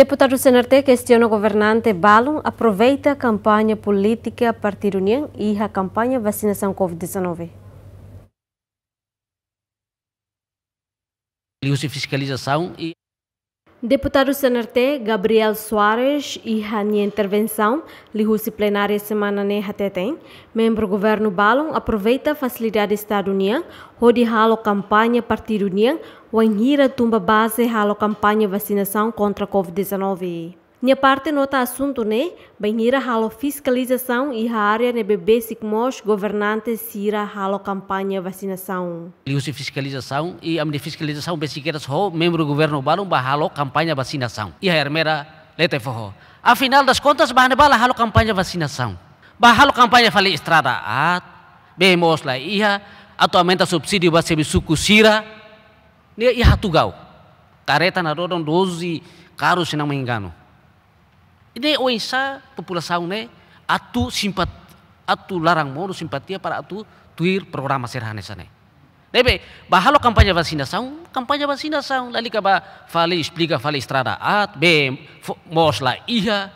Deputado Senarte questiona o governante Balon aproveita a campanha política Partido União e a campanha vacinação Covid-19. fiscalização e Deputado Senarte Gabriel Soares e Rania Intervenção, Lihusi Plenária Semana Nehatetem, membro governo Balon aproveita a facilidade Estado União, Rodi Halo Campanha Partido União, Wanhira Tumba Base Halo Campanha Vacinação contra a Covid-19. Nia parte nota assunto né, irá halo fiscalização e a área ne bebê sicmos governantes sira halo campanha vacinação. Liusi fiscalização e a fiscalização besiqueiras ho membro governo balum ba halo campanha vacinação. E a hermera lete forro. Afinal das contas bahne bala halo campanha vacinação. Bah halo campanha fale estrada at ah, bemos la ia a subsídio ba suku sira ne ia hatugau. Careta na rodon 12 carros se não me engano. Ini oisa população ne atu simpat atu larang mo simpatia para atu tuir program serhane sana. Debe bahalo kampanye saung, kampanye saung. lali kaba fale explica fale estrada at be mosla iha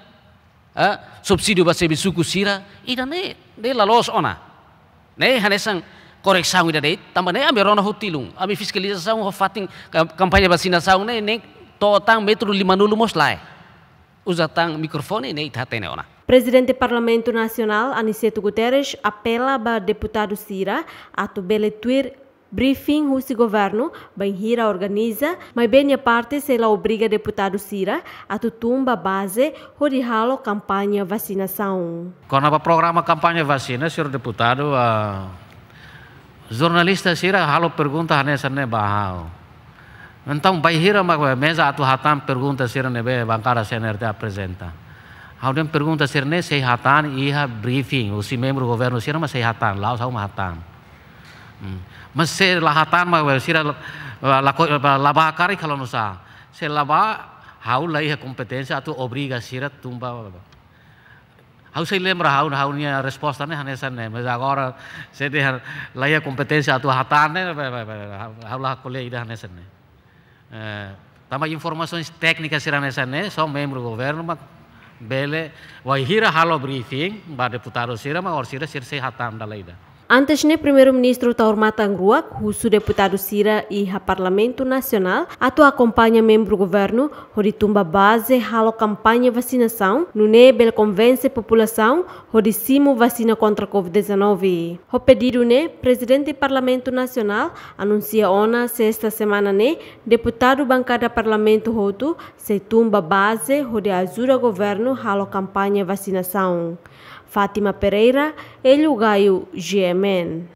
subsidi ba base bisuku sira ida ne de lalos ona. Ne hanesang saung ida de tambah ne ambil rona hutilung, ambil fiskalisasi saung fating kampanye saung ne ne totang metro 50 moslai. usatang microfone nei tatene ona. Presidente do Parlamento Nacional, Aniceto Guterres, apela para deputado Sira a beletuir briefing russo governo, Benhira organiza, mas bem a parte se ela obriga deputado Sira a tumba base halo campanha vacinação. Quando o programa campanha vacina, senhor deputado, a jornalista Sira halo pergunta nessa ne bahao. Então, Baihira mesa atu hatam pergunta se nebe bancária CNRT apresenta. Alguém pergunta se ne sei hatan iha briefing, o se membro governo se mas sei hatan, lá usau hatan. Mas se la hatan ma se la la bakari kalau nusa. Se la ba hau lai ha competência atu obriga sira tumba. Hau sei lembra hau hau nia resposta ne hanesa ne, mas agora se de lai atu hatan ne, hau la ida hanesa ne. Eh, Tama informasi técnicas serão nessa, né? São membro do governo, mas bele, vai hira halo briefing, ba deputado sira, mas or sira sir dan da leida. Antes, né, tá o primeiro-ministro Taormata Angruak, o deputado Sira e o Parlamento Nacional, atua acompanha membro governo, onde tumba base halo campanha vacinação, no nebel convence população, onde simo vacina contra Covid-19. O pedido né, presidente do Parlamento Nacional anuncia ona sexta semana né, deputado bancada Parlamento Roto, se tumba base, onde ajuda governo halo campanha vacinação. Fátima Pereira e Lugaio GMN.